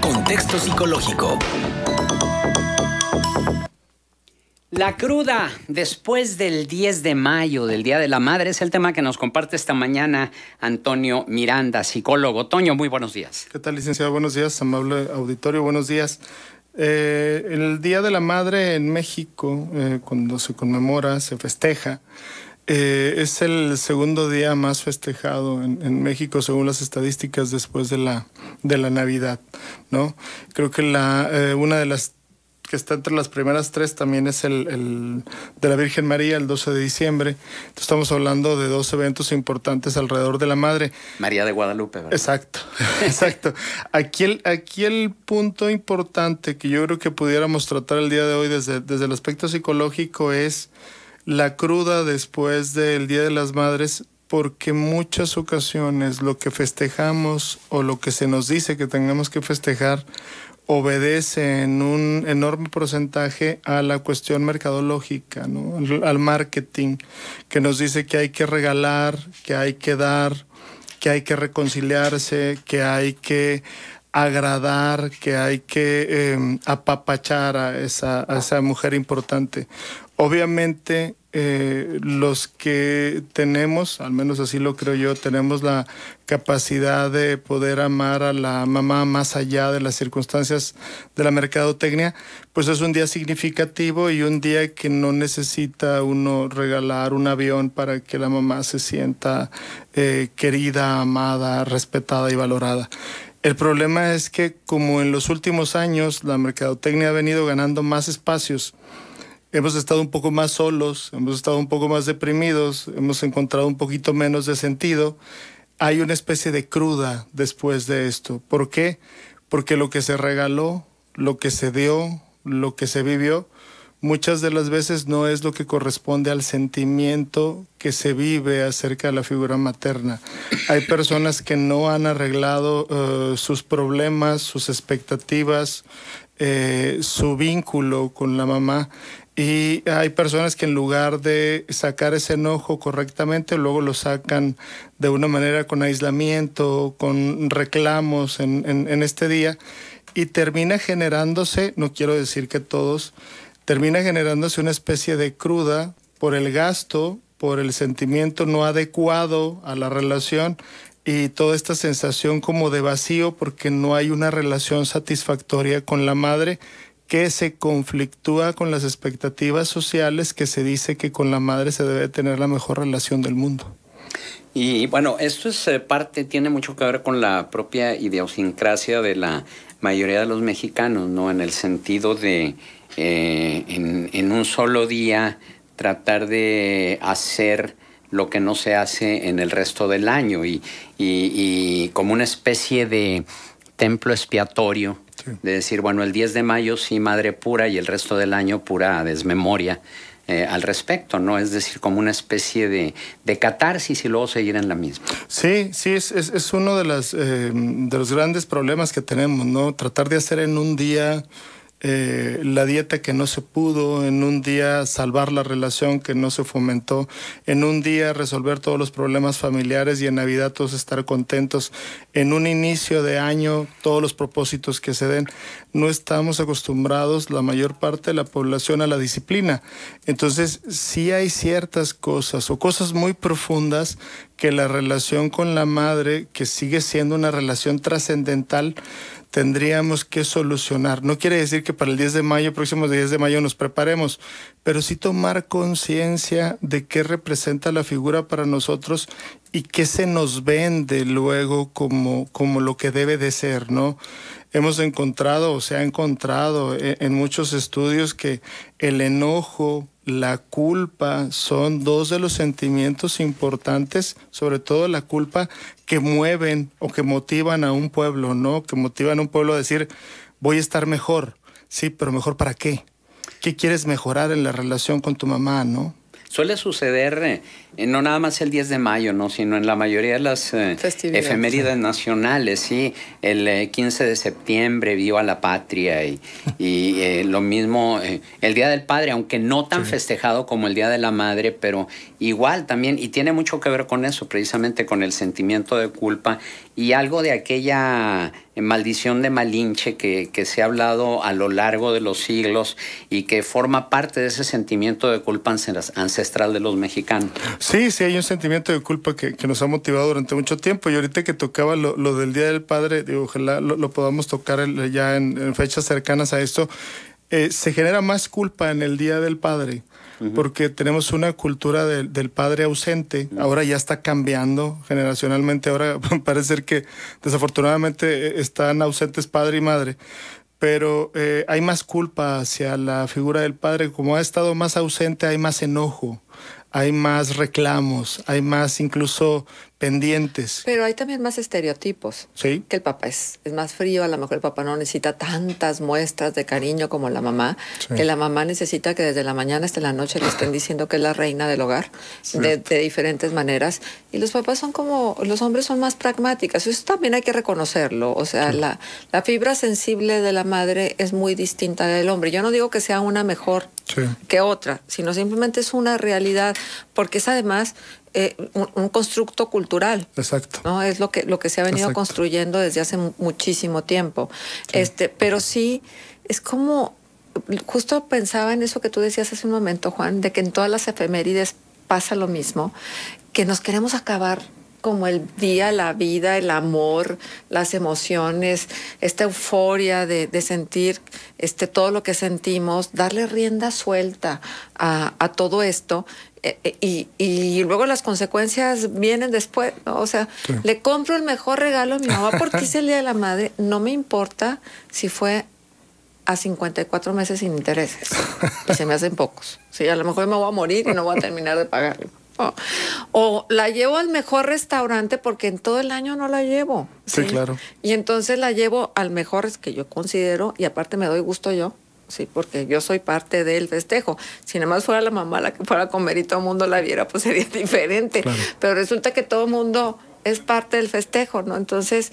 Contexto psicológico. La cruda después del 10 de mayo, del Día de la Madre, es el tema que nos comparte esta mañana Antonio Miranda, psicólogo. Toño, muy buenos días. ¿Qué tal, licenciado? Buenos días, amable auditorio, buenos días. Eh, el Día de la Madre en México, eh, cuando se conmemora, se festeja, eh, es el segundo día más festejado en, México según las estadísticas después de la, de la Navidad, ¿no? Creo que la, eh, una de las que está entre las primeras tres también es el, de la Virgen María, el 12 de diciembre. estamos hablando de dos eventos importantes alrededor de la Madre. María de Guadalupe, Exacto, exacto. Aquí el, aquí el punto importante que yo creo que pudiéramos tratar el día de hoy desde, desde el aspecto psicológico es la cruda después del Día de las Madres porque muchas ocasiones lo que festejamos o lo que se nos dice que tengamos que festejar obedece en un enorme porcentaje a la cuestión mercadológica, al, marketing, que nos dice que hay que regalar, que hay que dar, que hay que reconciliarse, que hay que agradar, que hay que em, apapachar a esa, mujer importante. Obviamente eh, los que tenemos, al menos así lo creo yo, tenemos la capacidad de poder amar a la mamá más allá de las circunstancias de la mercadotecnia, pues es un día significativo y un día que no necesita uno regalar un avión para que la mamá se sienta eh, querida, amada, respetada y valorada. El problema es que como en los últimos años la mercadotecnia ha venido ganando más espacios, hemos estado un poco más solos, hemos estado un poco más deprimidos, hemos encontrado un poquito menos de sentido. Hay una especie de cruda después de esto. ¿Por qué? Porque lo que se regaló, lo que se dio, lo que se vivió, muchas de las veces no es lo que corresponde al sentimiento que se vive acerca de la figura materna. Hay personas que no han arreglado eh, sus problemas, sus expectativas, eh, su vínculo con la mamá. Y hay personas que en lugar de sacar ese enojo correctamente, luego lo sacan de una manera con aislamiento, con reclamos en este día, y termina generándose, no quiero decir que todos, termina generándose una especie de cruda por el gasto, por el sentimiento no adecuado a la relación y toda esta sensación como de vacío porque no hay una relación satisfactoria con la madre que se conflictúa con las expectativas sociales que se dice que con la madre se debe tener la mejor relación del mundo. Y bueno, esto es eh, parte, tiene mucho que ver con la propia idiosincrasia de la mayoría de los mexicanos, ¿no? En el sentido de eh, en, un solo día tratar de hacer lo que no se hace en el resto del año y, como una especie de templo expiatorio, de decir, bueno, el 10 de mayo sí madre pura y el resto del año pura desmemoria eh, al respecto, ¿no? Es decir, como una especie de, catarsis y luego seguir en la misma. Sí, sí, es, uno de, las, eh, de los grandes problemas que tenemos, ¿no? Tratar de hacer en un día eh, la dieta que no se pudo, en un día salvar la relación que no se fomentó, en un día resolver todos los problemas familiares y en Navidad todos estar contentos, en un inicio de año todos los propósitos que se den. No estamos acostumbrados la mayor parte de la población a la disciplina. Entonces sí hay ciertas cosas o cosas muy profundas que la relación con la madre, que sigue siendo una relación trascendental, tendríamos que solucionar. No quiere decir que para el 10 de mayo, próximo 10 de mayo, nos preparemos, pero sí tomar conciencia de qué representa la figura para nosotros y qué se nos vende luego como, como lo que debe de ser, ¿no? Hemos encontrado o se ha encontrado eh, en muchos estudios que el enojo la culpa son dos de los sentimientos importantes, sobre todo la culpa que mueven o que motivan a un pueblo, ¿no? Que motivan a un pueblo a decir, voy a estar mejor, sí, pero mejor para qué? ¿Qué quieres mejorar en la relación con tu mamá, no? Suele suceder eh, eh, no nada más el 10 de mayo, ¿no? sino en la mayoría de las eh, efemérides nacionales. ¿sí? El 15 de septiembre, viva la patria, y, y lo mismo el Día del Padre, aunque no tan festejado como el Día de la Madre, pero igual también, y tiene mucho que ver con eso, precisamente con el sentimiento de culpa y algo de aquella eh, maldición de Malinche que, se ha hablado a lo largo de los siglos y que forma parte de ese sentimiento de culpa ancestral de los mexicanos. Sí, sí, hay un sentimiento de culpa que, nos ha motivado durante mucho tiempo y ahorita que tocaba lo, del Día del Padre, digo, ojalá lo, podamos tocar ya en, fechas cercanas a esto, eh, se genera más culpa en el Día del Padre porque tenemos una cultura del padre ausente, ahora ya está cambiando generacionalmente, ahora parece que desafortunadamente eh, están ausentes padre y madre, pero eh, hay más culpa hacia la figura del padre, como ha estado más ausente hay más enojo, hay más reclamos, hay más incluso pendientes. Pero hay también más estereotipos. Sí. Que el papá es, es, más frío, a lo mejor el papá no necesita tantas muestras de cariño como la mamá, que la mamá necesita que desde la mañana hasta la noche le estén diciendo que es la reina del hogar de, de, diferentes maneras. Y los papás son como, los hombres son más pragmáticas, eso también hay que reconocerlo. O sea, la, la fibra sensible de la madre es muy distinta del hombre. Yo no digo que sea una mejor que otra, sino simplemente es una realidad, porque es además eh, un, constructo cultural. Exacto. ¿no? Es lo que, lo que se ha venido construyendo desde hace muchísimo tiempo. Este, pero sí, es como, justo pensaba en eso que tú decías hace un momento, Juan, de que en todas las efemérides pasa lo mismo, que nos queremos acabar como el día, la vida, el amor, las emociones, esta euforia de, sentir este, todo lo que sentimos, darle rienda suelta a, todo esto. Eh, eh, y, luego las consecuencias vienen después, o sea, le compro el mejor regalo a mi mamá porque es el Día de la Madre, no me importa si fue a 54 meses sin intereses, se me hacen pocos. Sí, a lo mejor me voy a morir y no voy a terminar de pagarlo. O la llevo al mejor restaurante porque en todo el año no la llevo. Sí, claro. Y entonces la llevo al mejor que yo considero y aparte me doy gusto yo. Sí, porque yo soy parte del festejo. Si nada más fuera la mamá la que fuera a comer y todo el mundo la viera, pues sería diferente. Pero resulta que todo el mundo es parte del festejo, ¿no? Entonces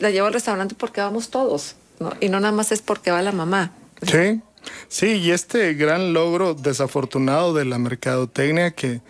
la llevo al restaurante porque vamos todos, ¿no? Y no nada más es porque va la mamá. Sí, sí, y este gran logro desafortunado de la mercadotecnia que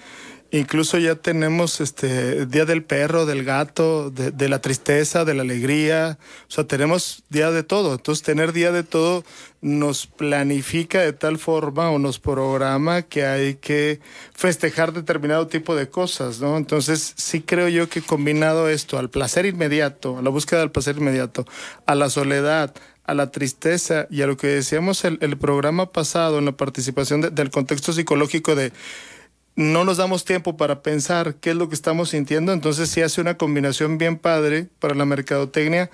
Incluso ya tenemos este día del perro, del gato, de, la tristeza, de la alegría. O sea, tenemos día de todo. Entonces, tener día de todo nos planifica de tal forma o nos programa que hay que festejar determinado tipo de cosas, ¿no? Entonces, sí creo yo que combinado esto al placer inmediato, a la búsqueda del placer inmediato, a la soledad, a la tristeza y a lo que decíamos el, programa pasado en la participación del contexto psicológico de no nos damos tiempo para pensar qué es lo que estamos sintiendo, entonces sí hace una combinación bien padre para la mercadotecnia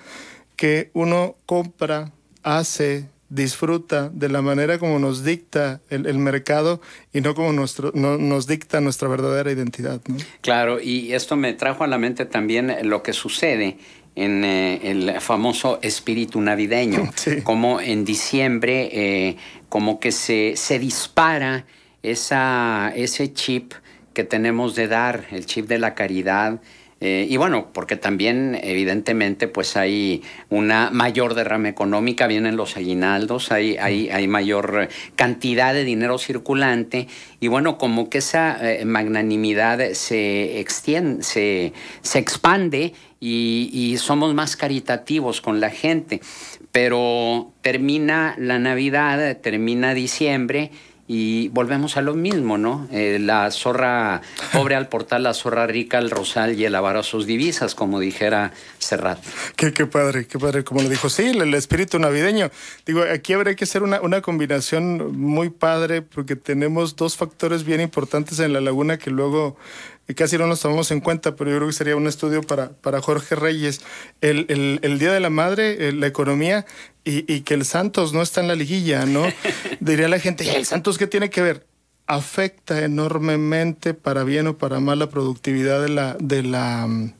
que uno compra, hace, disfruta de la manera como nos dicta el, mercado y no como nuestro, no, nos dicta nuestra verdadera identidad. Claro, y esto me trajo a la mente también lo que sucede en eh, el famoso espíritu navideño, como en diciembre, eh, como que se, se dispara esa, ese chip que tenemos de dar, el chip de la caridad, eh, y bueno, porque también evidentemente pues hay una mayor derrama económica, vienen los aguinaldos, hay, mayor cantidad de dinero circulante y bueno, como que esa eh, magnanimidad se extiende, se, expande y somos más caritativos con la gente. Pero termina la Navidad, termina diciembre y volvemos a lo mismo, ¿no? Eh, la zorra pobre al portal, la zorra rica al rosal y el avaro sus divisas, como dijera Serrat. Qué, padre, qué padre, como lo dijo. Sí, el, espíritu navideño. Digo, aquí habría que hacer una, una, combinación muy padre porque tenemos dos factores bien importantes en la laguna que luego eh, casi no nos tomamos en cuenta, pero yo creo que sería un estudio para, para Jorge Reyes. El, el, el Día de la Madre, eh, la economía, y, que el Santos no está en la liguilla, ¿no? Diría la gente, ¿y el Santos qué tiene que ver? Afecta enormemente para bien o para mal la productividad de la, de la, mm,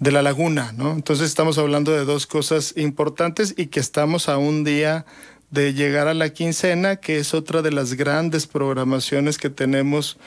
de la laguna, ¿no? Entonces estamos hablando de dos cosas importantes y que estamos a un día de llegar a la quincena, que es otra de las grandes programaciones que tenemos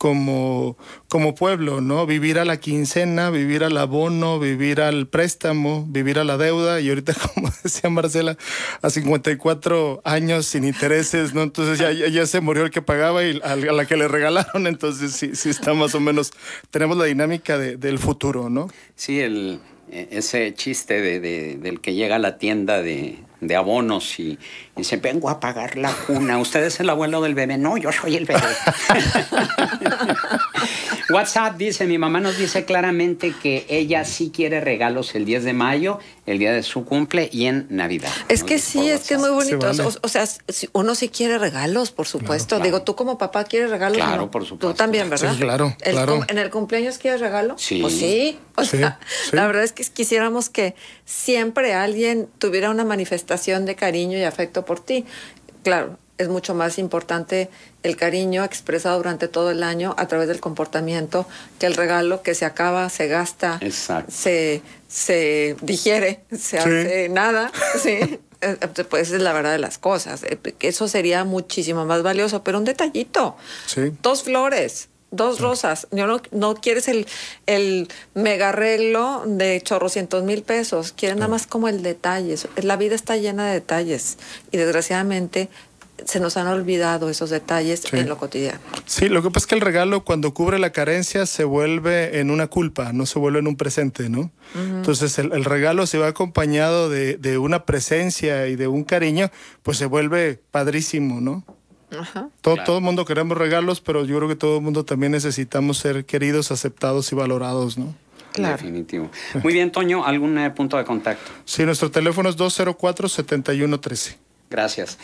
como, como pueblo, ¿no? Vivir a la quincena, vivir al abono, vivir al préstamo, vivir a la deuda y ahorita, como decía Marcela, a 54 años sin intereses, ¿no? Entonces ya, ya se murió el que pagaba y a la que le regalaron, entonces sí, sí está más o menos, tenemos la dinámica de, del futuro, ¿no? Sí, el, e, ese chiste de, del que llega a la tienda de de abonos y, y dice, vengo a pagar la cuna, usted es el abuelo del bebé, no, yo soy el bebé. WhatsApp dice, mi mamá nos dice claramente que ella sí quiere regalos el 10 de mayo, el día de su cumple y en Navidad. Es que sí, es que es muy bonito. o, sea, uno sí quiere regalos, por supuesto. Digo, tú como papá quieres regalos. Claro, por supuesto. Tú también, ¿verdad? Sí, claro, claro. ¿En el cumpleaños quieres regalo? Sí. Pues sí. O sea, La verdad es que quisiéramos que siempre alguien tuviera una manifestación de cariño y afecto por ti. Claro, es mucho más importante el cariño expresado durante todo el año a través del comportamiento que el regalo que se acaba, se gasta, se se digiere, se hace nada, sí. Eh, pues es la verdad de las cosas. Eh, eso sería muchísimo más valioso, pero un detallito. Dos flores, dos rosas. Yo no, no quieres el, el mega arreglo de chorrocientos mil pesos. Quieres nada más como el detalle. La vida está llena de detalles. Y desgraciadamente se nos han olvidado esos detalles en lo cotidiano. Sí, lo que pasa es que el regalo cuando cubre la carencia se vuelve en una culpa, no se vuelve en un presente, ¿no? Entonces el, regalo se va acompañado de, de, una presencia y de un cariño, pues se vuelve padrísimo, ¿no? todo, todo el mundo queremos regalos, pero yo creo que todo el mundo también necesitamos ser queridos, aceptados y valorados, ¿no? Definitivo. Muy bien, Toño, ¿algún eh, punto de contacto? Sí, nuestro teléfono es 204-7113. Gracias.